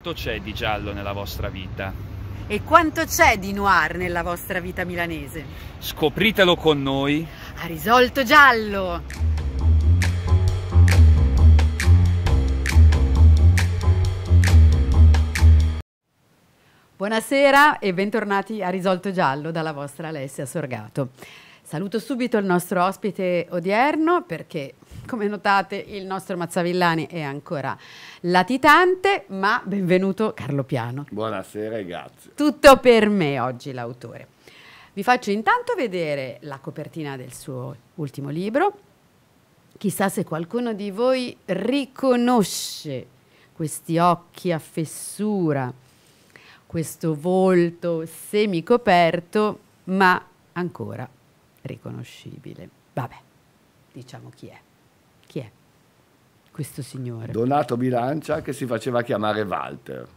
Quanto c'è di giallo nella vostra vita? E quanto c'è di noir nella vostra vita milanese? Scopritelo con noi. A risolto giallo! Buonasera e bentornati a Risolto Giallo dalla vostra Alessia Sorgato. Saluto subito il nostro ospite odierno perché, come notate, il nostro Mazzavillani è ancora latitante, ma benvenuto Carlo Piano. Buonasera e grazie. Tutto per me oggi l'autore. Vi faccio intanto vedere la copertina del suo ultimo libro. Chissà se qualcuno di voi riconosce questi occhi a fessura, questo volto semicoperto, ma ancora riconoscibile. Vabbè, diciamo chi è. Chi è questo signore? Donato Bilancia che si faceva chiamare Walter.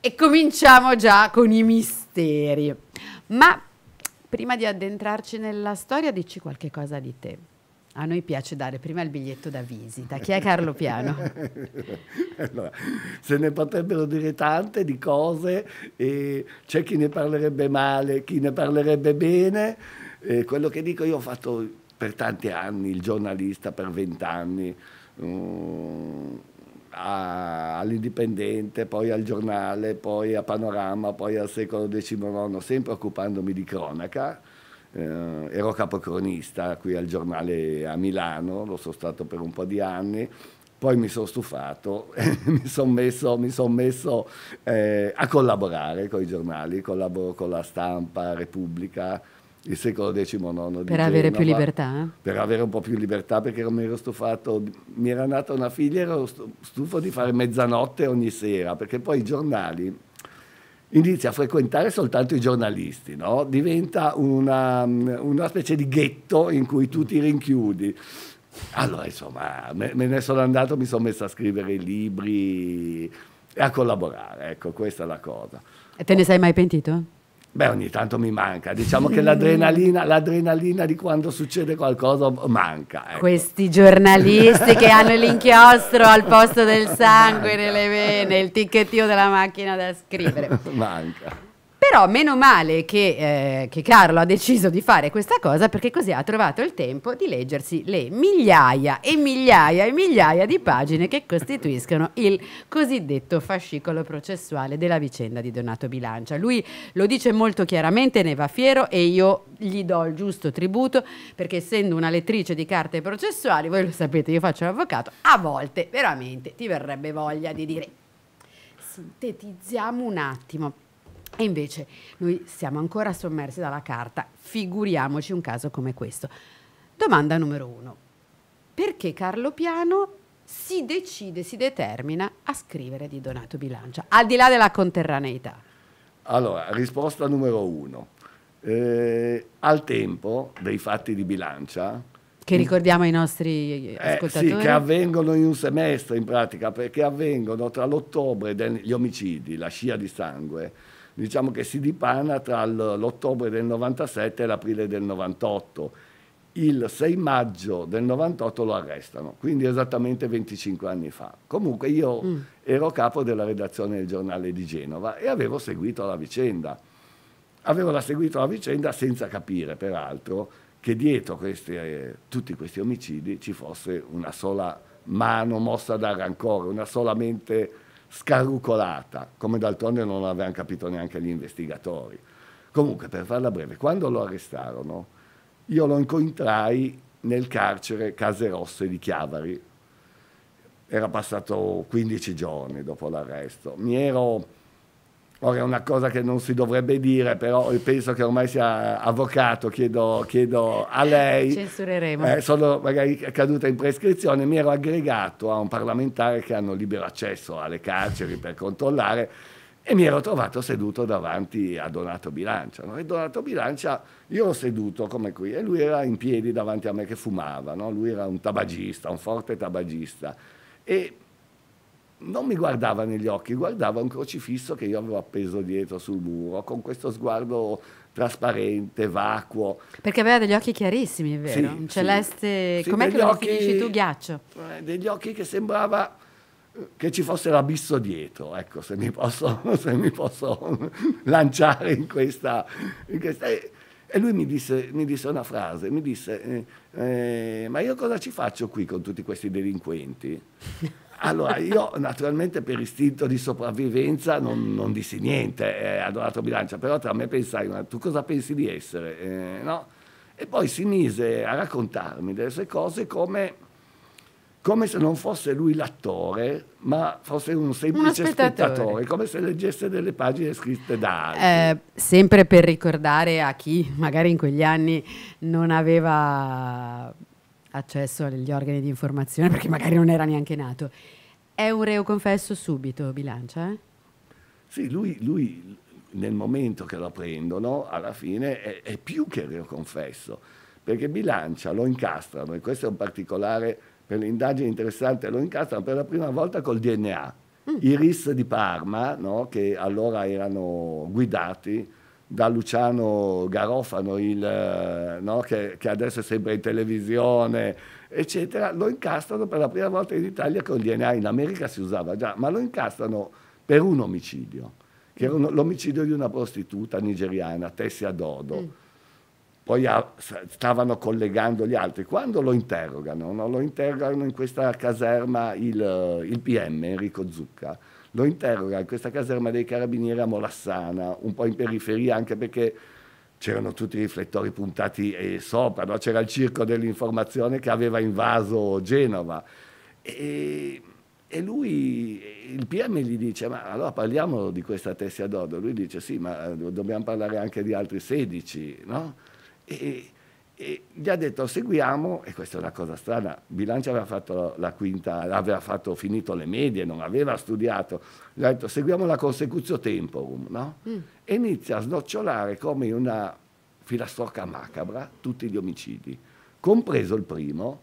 E cominciamo già con i misteri. Ma prima di addentrarci nella storia, dici qualche cosa di te. A noi piace dare prima il biglietto da visita. Chi è Carlo Piano? allora, se ne potrebbero dire tante di cose, e c'è chi ne parlerebbe male, chi ne parlerebbe bene. Eh, quello che dico io ho fatto per tanti anni il giornalista, per vent'anni, um, all'Indipendente, poi al giornale, poi a Panorama, poi al secolo XIX, sempre occupandomi di cronaca. Eh, ero capocronista qui al giornale a Milano, lo sono stato per un po' di anni, poi mi sono stufato e mi sono messo, mi son messo eh, a collaborare con i giornali, collaboro con la stampa, Repubblica, il secolo XIX. Per avere Genova, più libertà? Eh? Per avere un po' più libertà perché mi ero stufato, mi era nata una figlia, ero stufo di fare mezzanotte ogni sera perché poi i giornali inizia a frequentare soltanto i giornalisti, no? diventa una, una, specie di ghetto in cui tu ti rinchiudi. Allora insomma me, me ne sono andato, mi sono messo a scrivere libri e a collaborare, ecco questa è la cosa. E te ne sei mai pentito? Beh, ogni tanto mi manca. Diciamo che l'adrenalina, l'adrenalina di quando succede qualcosa manca. Ecco. Questi giornalisti che hanno l'inchiostro al posto del sangue manca. nelle vene, il ticchettio della macchina da scrivere. manca. Però meno male che, eh, che, Carlo ha deciso di fare questa cosa perché così ha trovato il tempo di leggersi le migliaia e migliaia e migliaia di pagine che costituiscono il cosiddetto fascicolo processuale della vicenda di Donato Bilancia. Lui lo dice molto chiaramente, ne va fiero e io gli do il giusto tributo perché essendo una lettrice di carte processuali, voi lo sapete, io faccio l'avvocato, a volte veramente ti verrebbe voglia di dire sintetizziamo un attimo e invece noi siamo ancora sommersi dalla carta, figuriamoci un caso come questo. Domanda numero uno. Perché Carlo Piano si decide, si determina a scrivere di Donato Bilancia, al di là della conterraneità? Allora, risposta numero uno. Eh, al tempo dei fatti di bilancia, che ricordiamo ai nostri eh, ascoltatori. Eh, sì, che avvengono in un semestre in pratica, perché avvengono tra l'ottobre degli omicidi, la scia di sangue, diciamo che si dipana tra l'ottobre del 97 e l'aprile del 98. Il 6 maggio del 98 lo arrestano, quindi esattamente 25 anni fa. Comunque io mm. ero capo della redazione del giornale di Genova e avevo seguito la vicenda. Avevo la seguito la vicenda senza capire, peraltro, che dietro questi, eh, tutti questi omicidi ci fosse una sola mano mossa dal rancore, una sola mente scarrucolata, come d'altronde non avevano capito neanche gli investigatori. Comunque, per farla breve, quando lo arrestarono, io lo incontrai nel carcere Case Rosse di Chiavari. Era passato 15 giorni dopo l'arresto. Mi ero Ora è una cosa che non si dovrebbe dire, però penso che ormai sia avvocato, chiedo, chiedo a lei. Censureremo. Eh, sono magari caduta in prescrizione, mi ero aggregato a un parlamentare che hanno libero accesso alle carceri per controllare e mi ero trovato seduto davanti a Donato Bilancia. No? E Donato Bilancia, io ero seduto come qui e lui era in piedi davanti a me che fumava, no? lui era un tabagista, un forte tabagista. E non mi guardava negli occhi, guardava un crocifisso che io avevo appeso dietro sul muro, con questo sguardo trasparente, vacuo. Perché aveva degli occhi chiarissimi, è vero? un celeste, sì. com'è che lo occhi, definisci tu, ghiaccio? Eh, degli occhi che sembrava eh, che ci fosse l'abisso dietro, ecco, se mi posso, se mi posso lanciare in questa... In questa e lui mi disse, mi disse, una frase, mi disse, eh, eh ma io cosa ci faccio qui con tutti questi delinquenti? Allora, io naturalmente per istinto di sopravvivenza non, non dissi niente, eh, adorato bilancia, però tra me pensai, ma tu cosa pensi di essere? Eh, no? E poi si mise a raccontarmi delle sue cose come, come se non fosse lui l'attore, ma fosse un semplice spettatore. spettatore. come se leggesse delle pagine scritte da altri. Eh, sempre per ricordare a chi magari in quegli anni non aveva accesso agli organi di informazione perché magari non era neanche nato. È un reo confesso subito, bilancia? Eh? Sì, lui, lui, nel momento che lo prendono, alla fine è, è più che reo confesso, perché bilancia lo incastrano, e questo è un particolare per le indagini interessanti, lo incastrano per la prima volta col DNA. Mm. I RIS di Parma, no, che allora erano guidati da Luciano Garofano, il, eh, no, che, che, adesso è sempre in televisione, eccetera, lo incastrano per la prima volta in Italia con il DNA, in America si usava già, ma lo incastrano per un omicidio, che era l'omicidio di una prostituta nigeriana, Tessia Dodo. Mm. Poi a, stavano collegando gli altri. Quando lo interrogano, no? lo interrogano in questa caserma il, il PM Enrico Zucca, lo interroga in questa caserma dei carabinieri a Molassana, un po' in periferia anche perché c'erano tutti i riflettori puntati eh, sopra, no? c'era il circo dell'informazione che aveva invaso Genova. E, e, lui, il PM gli dice, ma allora parliamo di questa Tessia Dodo, lui dice sì, ma eh, dobbiamo parlare anche di altri 16, no? E, e gli ha detto seguiamo, e questa è una cosa strana, Bilancia aveva fatto la quinta, aveva fatto, finito le medie, non aveva studiato, gli ha detto seguiamo la consecutio temporum, no? mm. E inizia a snocciolare come una filastrocca macabra tutti gli omicidi, compreso il primo,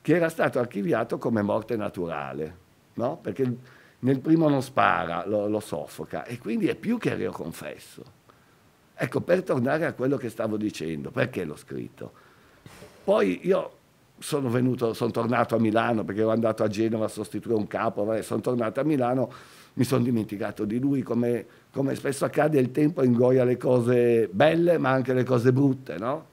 che era stato archiviato come morte naturale, no? Perché nel primo non spara, lo, lo soffoca, e quindi è più che reo confesso. Ecco, per tornare a quello che stavo dicendo, perché l'ho scritto? Poi io sono venuto, sono tornato a Milano perché ero andato a Genova a sostituire un capo, sono tornato a Milano, mi sono dimenticato di lui, come, come, spesso accade il tempo ingoia le cose belle ma anche le cose brutte, no?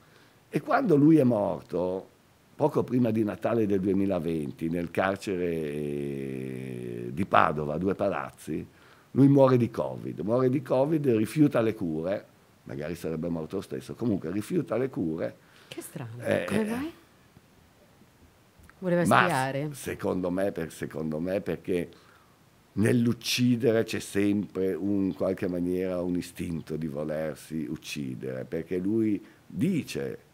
E quando lui è morto, poco prima di Natale del 2020, nel carcere di Padova, a due palazzi, lui muore di Covid, muore di Covid, rifiuta le cure, magari sarebbe morto lo stesso. Comunque rifiuta le cure. Che strano, eh, come eh, mai? Voleva spiare? Secondo me, secondo me perché nell'uccidere c'è sempre un, in qualche maniera un istinto di volersi uccidere, perché lui dice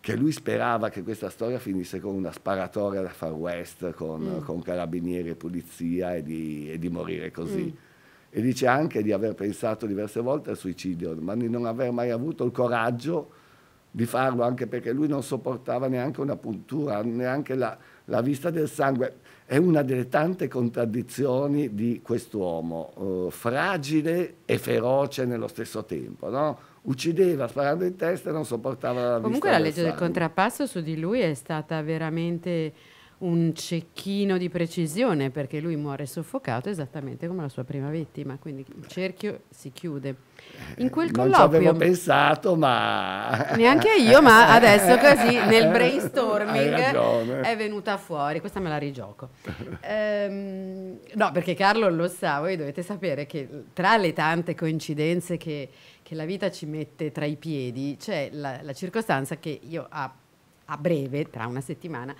che lui sperava che questa storia finisse con una sparatoria da far west con, mm. con carabinieri e polizia e di, e di morire così. Mm e dice anche di aver pensato diverse volte al suicidio, ma di non aver mai avuto il coraggio di farlo, anche perché lui non sopportava neanche una puntura, neanche la, la vista del sangue. È una delle tante contraddizioni di quest'uomo, eh, fragile e feroce nello stesso tempo. No? Uccideva sparando in testa e non sopportava la Comunque vista Comunque la legge del, del contrappasso su di lui è stata veramente un cecchino di precisione perché lui muore soffocato esattamente come la sua prima vittima, quindi il cerchio si chiude. In quel colloquio... Non ci avevo pensato, ma... Neanche io, ma adesso così nel brainstorming è venuta fuori, questa me la rigioco. Ehm, no, perché Carlo lo sa, voi dovete sapere che tra le tante coincidenze che, che la vita ci mette tra i piedi c'è la, la circostanza che io a, a breve, tra una settimana,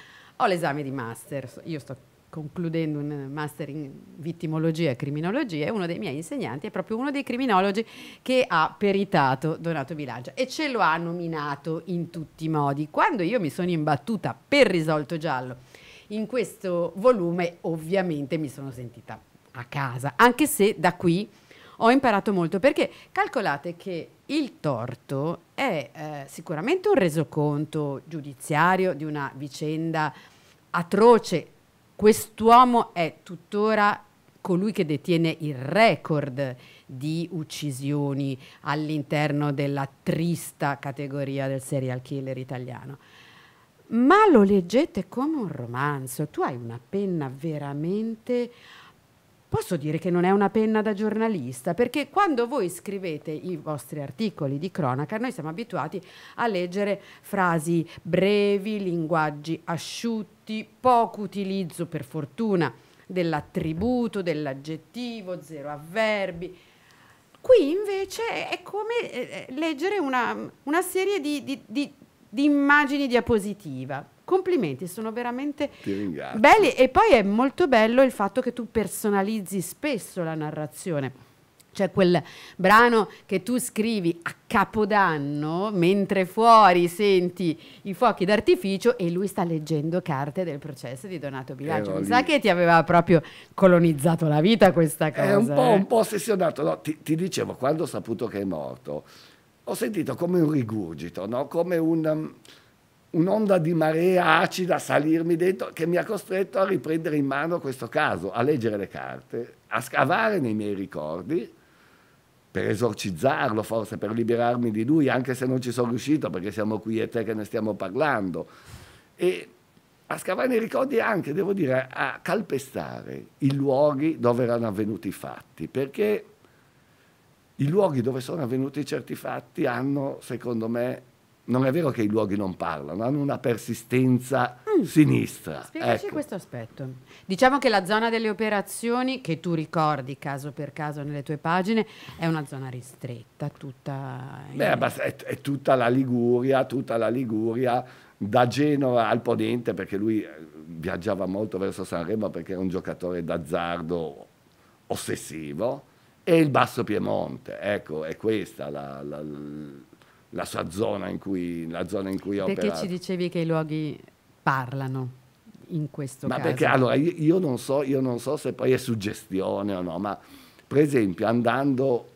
ho l'esame di master, io sto concludendo un master in vittimologia e criminologia e uno dei miei insegnanti è proprio uno dei criminologi che ha peritato Donato Bilancia e ce lo ha nominato in tutti i modi. Quando io mi sono imbattuta per risolto giallo in questo volume ovviamente mi sono sentita a casa, anche se da qui ho imparato molto perché calcolate che il torto è eh, sicuramente un resoconto giudiziario di una vicenda atroce. Quest'uomo è tuttora colui che detiene il record di uccisioni all'interno della trista categoria del serial killer italiano. Ma lo leggete come un romanzo. Tu hai una penna veramente... Posso dire che non è una penna da giornalista, perché quando voi scrivete i vostri articoli di cronaca, noi siamo abituati a leggere frasi brevi, linguaggi asciutti di poco utilizzo, per fortuna, dell'attributo, dell'aggettivo, zero avverbi. Qui invece è come eh, eh, leggere una, una serie di, di, di, di, immagini diapositiva. Complimenti, sono veramente belli e poi è molto bello il fatto che tu personalizzi spesso la narrazione cioè quel brano che tu scrivi a capodanno mentre fuori senti i fuochi d'artificio e lui sta leggendo carte del processo di Donato Bilancio. Eh, Mi sa che ti aveva proprio colonizzato la vita questa cosa. È un po', eh. un po ossessionato. No, ti, ti, dicevo, quando ho saputo che è morto, ho sentito come un rigurgito, no? come un um, un'onda di marea acida salirmi dentro che mi ha costretto a riprendere in mano questo caso, a leggere le carte, a scavare nei miei ricordi per esorcizzarlo forse, per liberarmi di lui, anche se non ci sono riuscito perché siamo qui e te che ne stiamo parlando. E a scavare nei ricordi anche, devo dire, a calpestare i luoghi dove erano avvenuti i fatti, perché i luoghi dove sono avvenuti certi fatti hanno, secondo me, non è vero che i luoghi non parlano, hanno una persistenza mm. sinistra. Spiegaci ecco. questo aspetto. Diciamo che la zona delle operazioni, che tu ricordi caso per caso nelle tue pagine, è una zona ristretta, tutta... In... Beh, è, è, tutta la Liguria, tutta la Liguria, da Genova al Ponente, perché lui eh, viaggiava molto verso Sanremo perché era un giocatore d'azzardo ossessivo, e il Basso Piemonte, ecco, è questa la, la, la la sua zona in cui, la zona in cui opera. Perché ci dicevi che i luoghi parlano? In questo ma caso. perché allora io, io, non so, io non so se poi è suggestione o no, ma per esempio andando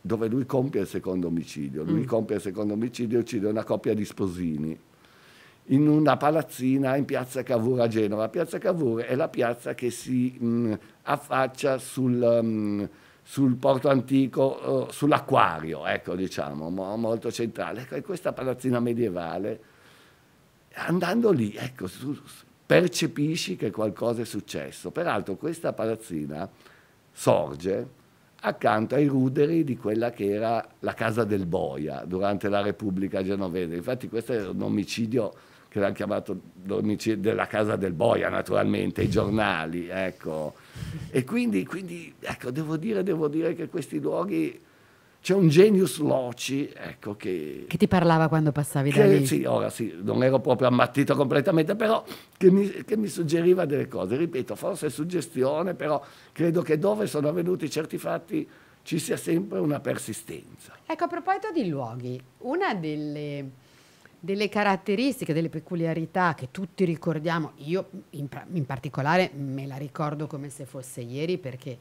dove lui compie il secondo omicidio, lui mm. compie il secondo omicidio e uccide una coppia di sposini in una palazzina in piazza Cavour a Genova. Piazza Cavour è la piazza che si mh, mm, affaccia sul, mh, mm, sul porto antico, eh, sull'acquario, ecco diciamo, molto centrale. Ecco, in questa palazzina medievale, andando lì, ecco, su, percepisci che qualcosa è successo. Peraltro questa palazzina sorge accanto ai ruderi di quella che era la casa del boia durante la Repubblica genovese. Infatti questo è un omicidio che l'hanno chiamato della casa del boia naturalmente, i giornali, ecco. E quindi, quindi ecco, devo dire, devo dire che questi luoghi c'è un genius loci, ecco, che, che... ti parlava quando passavi che, da lì. Sì, ora sì, non ero proprio ammattito completamente, però che mi, che mi, suggeriva delle cose. Ripeto, forse è suggestione, però credo che dove sono avvenuti certi fatti ci sia sempre una persistenza. Ecco, a proposito di luoghi, una delle delle caratteristiche, delle peculiarità che tutti ricordiamo, io in, in particolare me la ricordo come se fosse ieri perché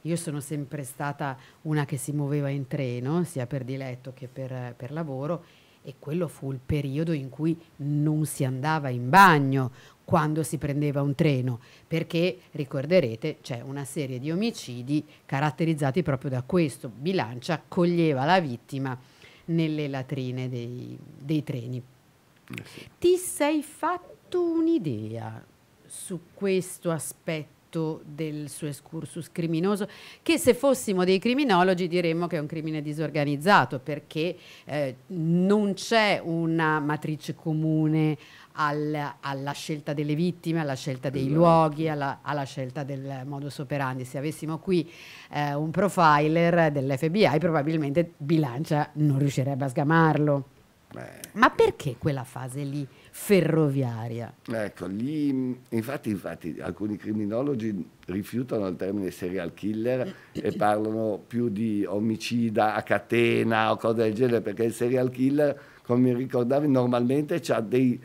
io sono sempre stata una che si muoveva in treno, sia per diletto che per, per lavoro, e quello fu il periodo in cui non si andava in bagno quando si prendeva un treno, perché ricorderete c'è una serie di omicidi caratterizzati proprio da questo, Bilancia coglieva la vittima nelle latrine dei, dei treni. Eh sì. Ti sei fatto un'idea su questo aspetto? del suo excursus criminoso, che se fossimo dei criminologi diremmo che è un crimine disorganizzato perché eh, non c'è una matrice comune al, alla scelta delle vittime, alla scelta dei esatto. luoghi, alla, alla, scelta del modus operandi. Se avessimo qui eh, un profiler dell'FBI probabilmente bilancia non riuscirebbe a sgamarlo. Beh, Ma perché quella fase lì ferroviaria? Ecco, gli, infatti, infatti, alcuni criminologi rifiutano il termine serial killer e parlano più di omicida a catena o cose del genere, perché il serial killer, come mi ricordavi, normalmente ha dei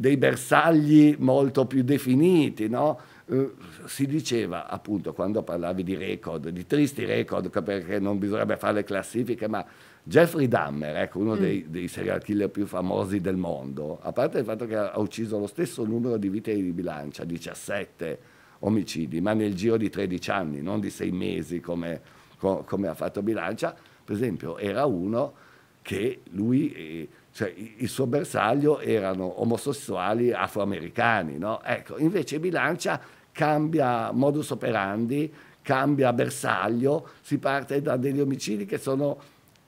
dei bersagli molto più definiti, no? Eh, si diceva appunto quando parlavi di record, di tristi record, perché non bisognerebbe fare le classifiche, ma Jeffrey Dahmer, ecco, uno mm. dei, dei, serial killer più famosi del mondo, a parte il fatto che ha ucciso lo stesso numero di vite di bilancia, 17 omicidi, ma nel giro di 13 anni, non di 6 mesi come, come ha fatto bilancia, per esempio era uno che lui... Eh, cioè il suo bersaglio erano omosessuali afroamericani, no? Ecco, invece Bilancia cambia modus operandi, cambia bersaglio, si parte da degli omicidi che sono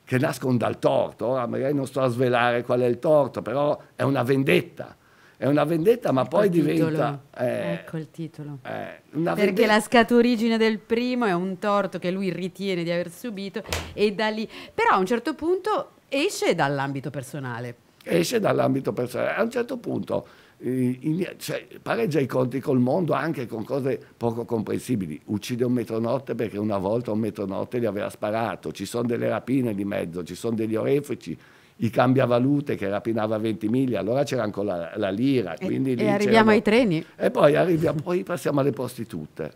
che nascono dal torto, ora magari non sto a svelare qual è il torto, però è una vendetta. È una vendetta, ma ecco poi diventa. Eh, ecco il titolo. Eh, Perché la scaturigine del primo è un torto che lui ritiene di aver subito, e da lì. Però a un certo punto esce dall'ambito personale. Esce dall'ambito personale. A un certo punto eh, in, cioè, pareggia i conti col mondo anche con cose poco comprensibili. Uccide un metronotte perché una volta un metronotte gli aveva sparato, ci sono delle rapine di mezzo, ci sono degli orefici i cambiavalute che rapinava 20 miglia, allora c'era ancora la, la lira. E, e arriviamo ai treni. E poi, arriviamo, poi passiamo alle prostitute.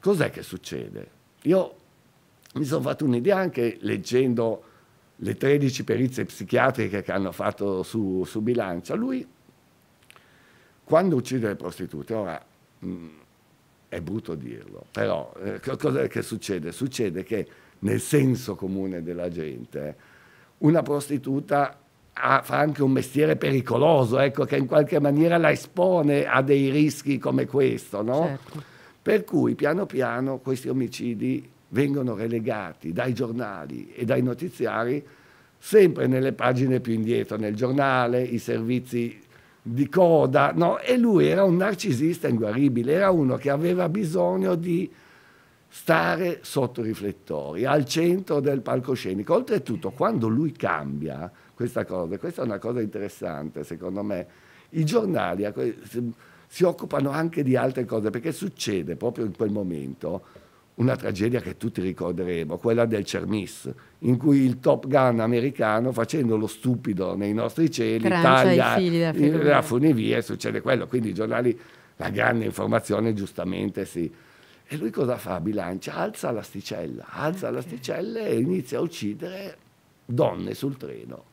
Cos'è che succede? Io mi sono fatto un'idea anche leggendo le 13 perizie psichiatriche che hanno fatto su, su bilancia, lui quando uccide le prostitute, ora mh, mm, è brutto dirlo, però eh, cosa che succede? Succede che nel senso comune della gente una prostituta ha, fa anche un mestiere pericoloso, ecco, che in qualche maniera la espone a dei rischi come questo, no? Certo. Per cui piano piano questi omicidi vengono relegati dai giornali e dai notiziari sempre nelle pagine più indietro, nel giornale, i servizi di coda, no? e lui era un narcisista inguaribile, era uno che aveva bisogno di stare sotto i riflettori, al centro del palcoscenico. Oltretutto, quando lui cambia questa cosa, questa è una cosa interessante secondo me, i giornali si occupano anche di altre cose, perché succede proprio in quel momento una tragedia che tutti ricorderemo, quella del Cermis, in cui il Top Gun americano, facendo lo stupido nei nostri cieli, Trancia taglia la funivia e succede quello. Quindi i giornali, la grande informazione, giustamente sì. E lui cosa fa? Bilancia, alza l'asticella, alza okay. l'asticella e inizia a uccidere donne sul treno.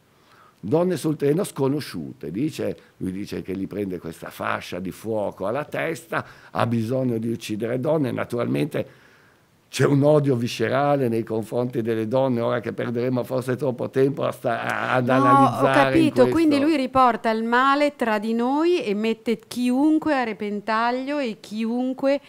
Donne sul treno sconosciute, dice, lui dice che gli prende questa fascia di fuoco alla testa, ha bisogno di uccidere donne, naturalmente c'è un odio viscerale nei confronti delle donne, ora che perderemo forse troppo tempo a ad no, analizzare. Ho capito, quindi lui riporta il male tra di noi e mette chiunque a repentaglio e chiunque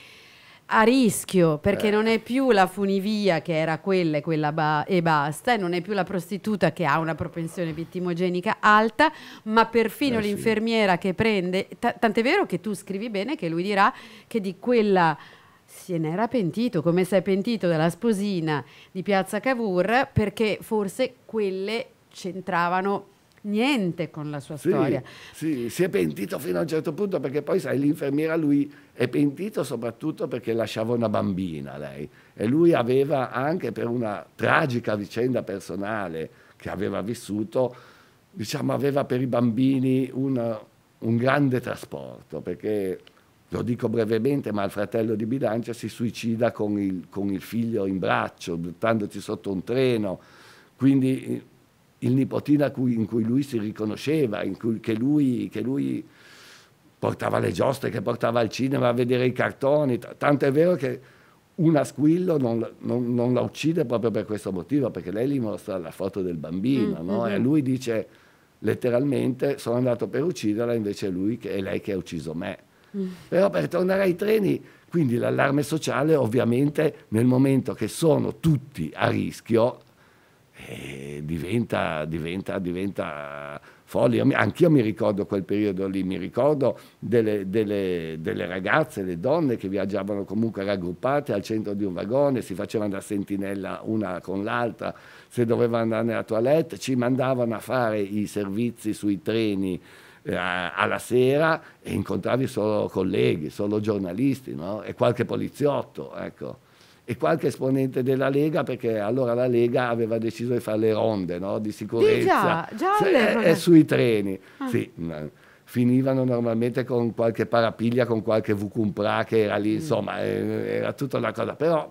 a rischio perché eh. non è più la funivia che era quella e quella ba e basta e non è più la prostituta che ha una propensione vittimogenica alta ma perfino eh sì. l'infermiera che prende tant'è vero che tu scrivi bene che lui dirà che di quella se n'era pentito, come si è pentito della sposina di Piazza Cavour, perché forse quelle c'entravano niente con la sua sì, storia. Sì, si è pentito fino a un certo punto perché poi sai l'infermiera lui è pentito soprattutto perché lasciava una bambina lei e lui aveva anche per una tragica vicenda personale che aveva vissuto, diciamo aveva per i bambini un, un grande trasporto perché lo dico brevemente, ma il fratello di Bilancia si suicida con il, con il figlio in braccio, buttandoci sotto un treno. Quindi eh, il nipotino cui, in cui lui si riconosceva, cui, che, lui, che, lui, portava le giostre, che portava al cinema a vedere i cartoni, tanto è vero che una squillo non, non, non, la uccide proprio per questo motivo, perché lei gli mostra la foto del bambino, mm, no? mm. e mm-hmm. lui dice letteralmente sono andato per ucciderla, invece lui che, è lei che ha ucciso me. Mm. Però eh, per tornare ai treni, quindi l'allarme sociale ovviamente nel momento che sono tutti a rischio eh, diventa, diventa, diventa follia. Anch'io mi ricordo quel periodo lì, mi ricordo delle, delle, delle ragazze, le donne che viaggiavano comunque raggruppate al centro di un vagone, si facevano da sentinella una con l'altra, se dovevano andare nella toilette, ci mandavano a fare i servizi sui treni eh, alla sera e incontravi solo colleghi, solo giornalisti no? e qualche poliziotto, ecco. e qualche esponente della Lega perché allora la Lega aveva deciso di fare le ronde no? di sicurezza di eh già, già se, e, eh, sui treni. Ah. Sì, mm, finivano normalmente con qualche parapiglia, con qualche vucumpra che era lì, mm. insomma, era tutta una cosa, però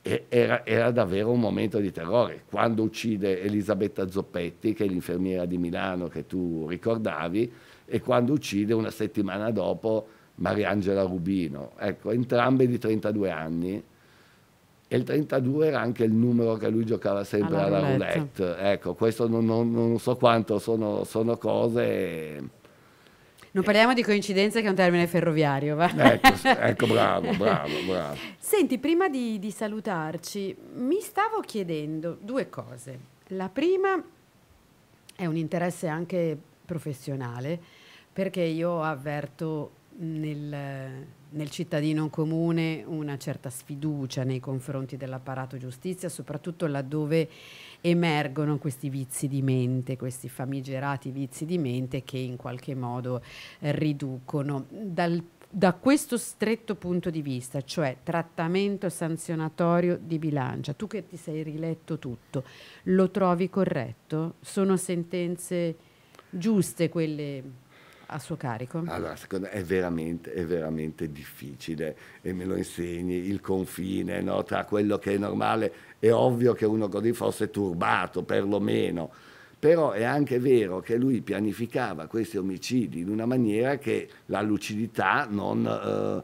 era, era, davvero un momento di terrore. Quando uccide Elisabetta Zoppetti, che è l'infermiera di Milano che tu ricordavi, e quando uccide una settimana dopo Mariangela Rubino. Ecco, entrambe di 32 anni e il 32 era anche il numero che lui giocava sempre alla, alla roulette. roulette. Ecco, questo non, non, non so quanto, sono, sono cose... Non parliamo di coincidenze che è un termine ferroviario, va? Ecco, ecco bravo, bravo, bravo. Senti, prima di, di, salutarci, mi stavo chiedendo due cose. La prima è un interesse anche professionale perché io avverto nel, nel cittadino comune una certa sfiducia nei confronti dell'apparato giustizia, soprattutto laddove emergono questi vizi di mente, questi famigerati vizi di mente che in qualche modo eh, riducono dal da questo stretto punto di vista, cioè trattamento sanzionatorio di bilancia, tu che ti sei riletto tutto, lo trovi corretto? Sono sentenze giuste quelle a suo carico? Allora, secondo me è veramente, è veramente difficile e me lo insegni il confine no? tra quello che è normale. È ovvio che uno così fosse turbato, perlomeno. Però è anche vero che lui pianificava questi omicidi in una maniera che la lucidità non...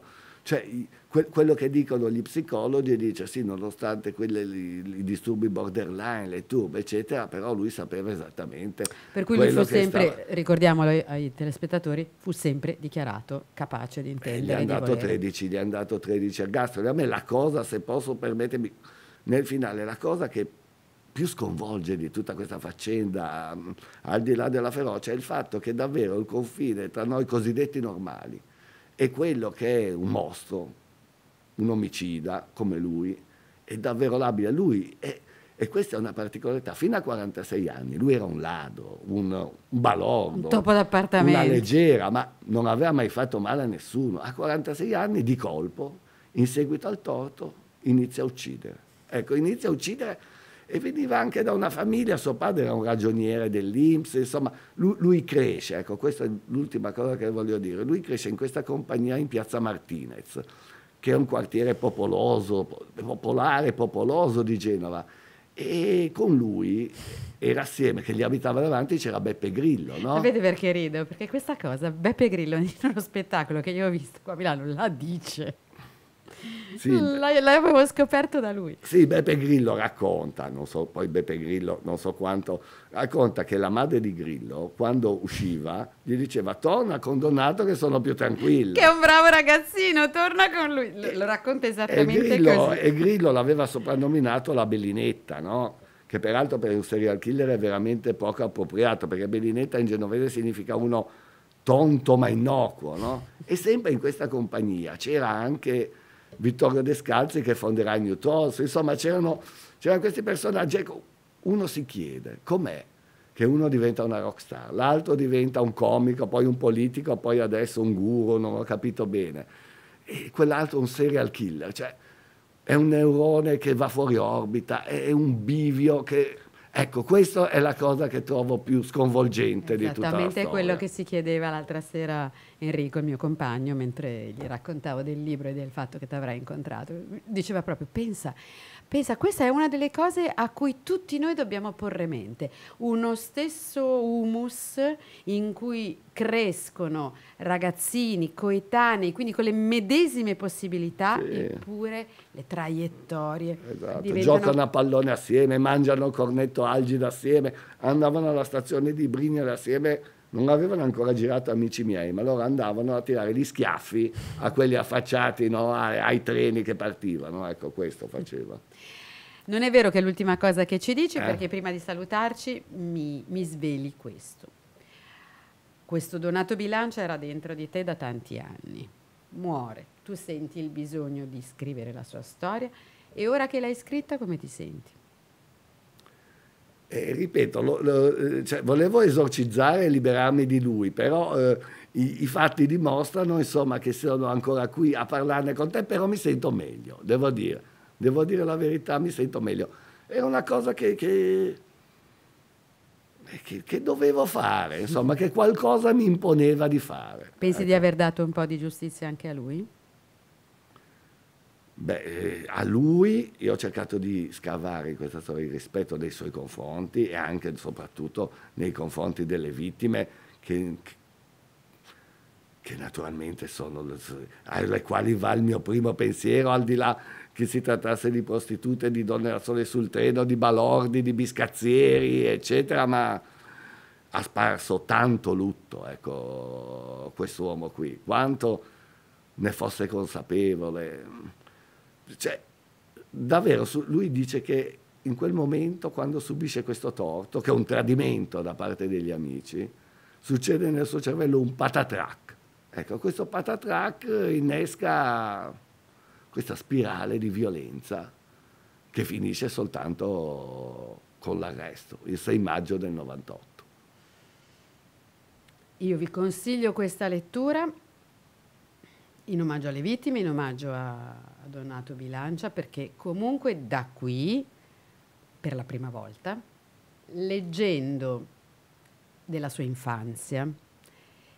Eh, cioè, que quello che dicono gli psicologi dice sì, nonostante i disturbi borderline, le turbe, eccetera, però lui sapeva esattamente. Per cui lui fu sempre, stava... ricordiamolo ai, ai, telespettatori, fu sempre dichiarato capace di eh, intendere. E gli è andato 13, gli è andato 13 ergastoli. A me la cosa, se posso permettermi, nel finale, la cosa che più sconvolge di tutta questa faccenda, mm, al di là della ferocia, è il fatto che davvero il confine tra noi cosiddetti normali e quello che è un mostro, un omicida come lui, è davvero labile lui. E, e, questa è una particolarità. Fino a 46 anni lui era un ladro, un, un balordo, un topo d'appartamento. una leggera, ma non aveva mai fatto male a nessuno. A 46 anni, di colpo, in seguito al torto, inizia a uccidere. Ecco, inizia a uccidere e veniva anche da una famiglia, suo padre era un ragioniere dell'Inps, insomma, lui, lui cresce, ecco, questa è l'ultima cosa che voglio dire, lui cresce in questa compagnia in Piazza Martinez, che è un quartiere popoloso, popolare, popoloso di Genova, e con lui era assieme, che gli abitava davanti, c'era Beppe Grillo, no? Sapete perché rido? Perché questa cosa, Beppe Grillo, in uno spettacolo che io ho visto qua a Milano, la dice. Sì, L'avevo scoperto da lui. Sì, Beppe Grillo racconta, non so, poi Beppe Grillo non so quanto, racconta che la madre di Grillo, quando usciva, gli diceva torna con Donato che sono più tranquillo. Che è un bravo ragazzino, torna con lui. L lo racconta esattamente e Grillo, così. E Grillo l'aveva soprannominato la Bellinetta, no? che peraltro per un serial killer è veramente poco appropriato, perché Bellinetta in genovese significa uno tonto ma innocuo, no? E sempre in questa compagnia c'era anche Vittorio De Scalzi che fonderà il New Torso, insomma c'erano, c'erano questi personaggi. Ecco, uno si chiede com'è che uno diventa una rockstar, l'altro diventa un comico, poi un politico, poi adesso un guru, non ho capito bene, e quell'altro un serial killer, cioè è un neurone che va fuori orbita, è un bivio che... Ecco, questa è la cosa che trovo più sconvolgente di tutta la storia. Esattamente quello che si chiedeva l'altra sera Enrico, il mio compagno, mentre gli raccontavo del libro e del fatto che ti avrai incontrato, diceva proprio, pensa, pensa, questa è una delle cose a cui tutti noi dobbiamo porre mente, uno stesso humus in cui crescono ragazzini, coetanei, quindi con le medesime possibilità, sì. eppure le traiettorie. Esatto. Diventano... Giocano a pallone assieme, mangiano cornetto algida assieme, andavano alla stazione di Brignole assieme non avevano ancora girato amici miei, ma loro andavano a tirare gli schiaffi a quelli affacciati no, ai, ai, treni che partivano, ecco questo faceva. Non è vero che è l'ultima cosa che ci dici, eh. perché prima di salutarci mi, mi sveli questo. Questo donato bilancio era dentro di te da tanti anni. Muore, tu senti il bisogno di scrivere la sua storia e ora che l'hai scritta come ti senti? eh, ripeto, lo, lo, eh, cioè, volevo esorcizzare e liberarmi di lui, però eh, i, i, fatti dimostrano insomma, che sono ancora qui a parlarne con te, però mi sento meglio, devo dire, devo dire la verità, mi sento meglio. È una cosa che, che, che, che dovevo fare, insomma, che qualcosa mi imponeva di fare. Pensi ecco. di aver dato un po' di giustizia anche a lui? Beh, eh, a lui io ho cercato di scavare in questa storia il rispetto dei suoi confronti e anche e soprattutto nei confronti delle vittime che, che naturalmente sono alle quali va il mio primo pensiero al di là che si trattasse di prostitute, di donne da sole sul treno, di balordi, di biscazzieri, eccetera, ma ha sparso tanto lutto, ecco, quest'uomo qui, quanto ne fosse consapevole cioè, davvero, lui dice che in quel momento, quando subisce questo torto, che è un tradimento da parte degli amici, succede nel suo cervello un patatrack. Ecco, questo patatrack innesca questa spirale di violenza che finisce soltanto con l'arresto, il 6 maggio del 98. Io vi consiglio questa lettura in omaggio alle vittime, in omaggio a Donato Bilancia, perché comunque da qui, per la prima volta, leggendo della sua infanzia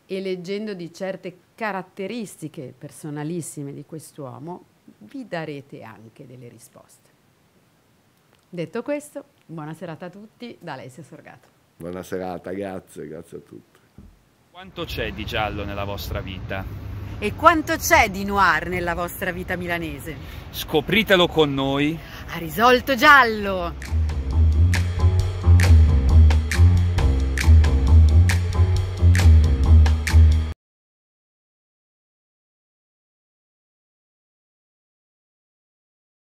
e leggendo di certe caratteristiche personalissime di quest'uomo, vi darete anche delle risposte. Detto questo, buona serata a tutti da Alessia Sorgato. Buona serata, grazie, grazie a tutti. Quanto c'è di giallo nella vostra vita? E quanto c'è di noir nella vostra vita milanese? Scopritelo con noi. A risolto giallo!